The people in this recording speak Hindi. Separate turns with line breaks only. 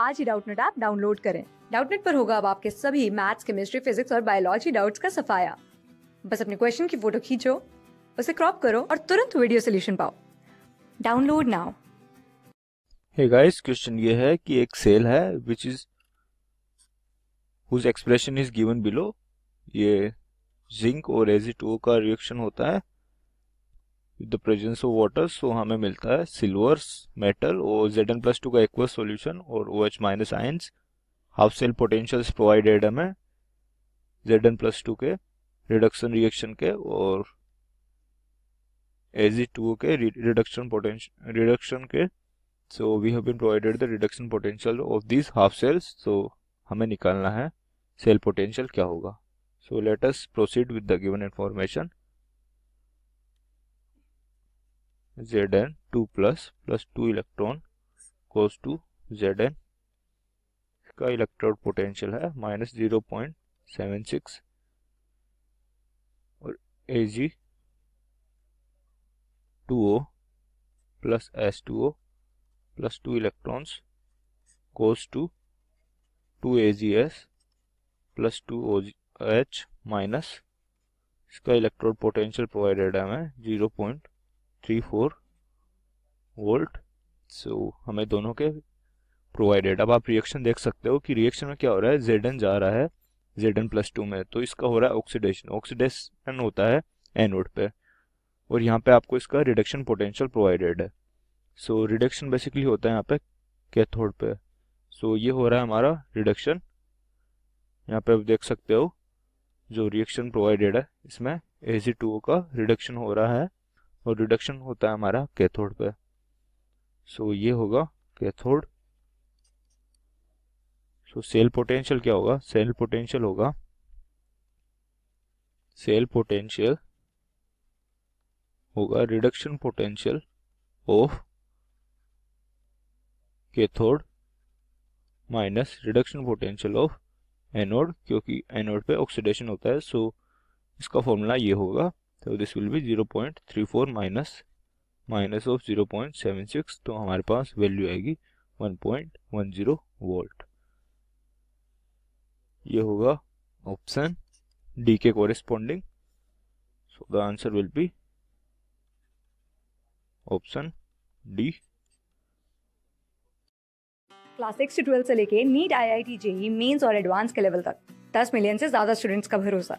आज ही डाउटनेट ऐप डाउनलोड करें डाउटनेट पर होगा अब आपके सभी मैथ्स केमिस्ट्री फिजिक्स और बायोलॉजी डाउट्स का सफाया बस अपने क्वेश्चन की फोटो खींचो उसे क्रॉप करो और तुरंत वीडियो सोल्यूशन पाओ download now
hey guys question ये है कि एक सेल है which is whose expression is given below ये जिंक और एजिटो का रिएक्शन होता है with the presence of water so हमें मिलता है सिल्वर मेटल और जेड एन प्लस टू का एक्वस सोल्यूशन और O H minus ions half cell potential provided हमें जेड एन प्लस टू के रिडक्शन रिएक्शन के और एजी टू के रिडक्शन पोटेंशियल रिडक्शन के so we have been provided the reduction potential of this half cells so हमें निकालना है सेल पोटेंशियल क्या होगा so let us proceed with the given information Z N two plus plus two electron goes to Z N का इलेक्ट्रोड पोटेंशियल है minus zero point seven six और A G two O plus S two O plus two electrons goes to to A G S plus two O H minus इसका इलेक्ट्रोड पोटेंशियल प्रोवाइडेड है हमें zero point three four volt so हमें दोनों के प्रोवाइडेड अब आप रिएक्शन देख सकते हो कि रिएक्शन में क्या हो रहा है जेडन जा रहा है एन प्लस टू में तो इसका हो रहा है ऑक्सीडेशन ऑक्सीडेशन होता है एनोड पे और यहाँ पे आपको इसका रिडक्शन पोटेंशियल प्रोवाइडेड है सो रिडक्शन बेसिकली होता है यहाँ पे कैथोड पे सो so, ये हो रहा है हमारा रिडक्शन यहाँ पे आप देख सकते हो जो रिएक्शन प्रोवाइडेड है इसमें ए का रिडक्शन हो रहा है और रिडक्शन होता है हमारा कैथोड पे सो so, ये होगा कैथोड सो सेल पोटेंशियल क्या होगा सेल पोटेंशियल होगा सेल पोटेंशियल होगा reduction potential of cathode minus reduction potential of anode क्योंकि एनोड पे ऑक्सीडेशन होता है सो so इसका फॉर्मूला ये होगा तो this will be 0.34 minus minus of 0.76 तो हमारे पास वैल्यू आएगी 1.10 वोल्ट ये होगा ऑप्शन डी के corresponding so the answer will be option D
class six से ट्वेल्थ से लेके NEET I I T JEE mains और एडवांस के लेवल तक दस मिलियन से ज्यादा स्टूडेंट्स का भरोसा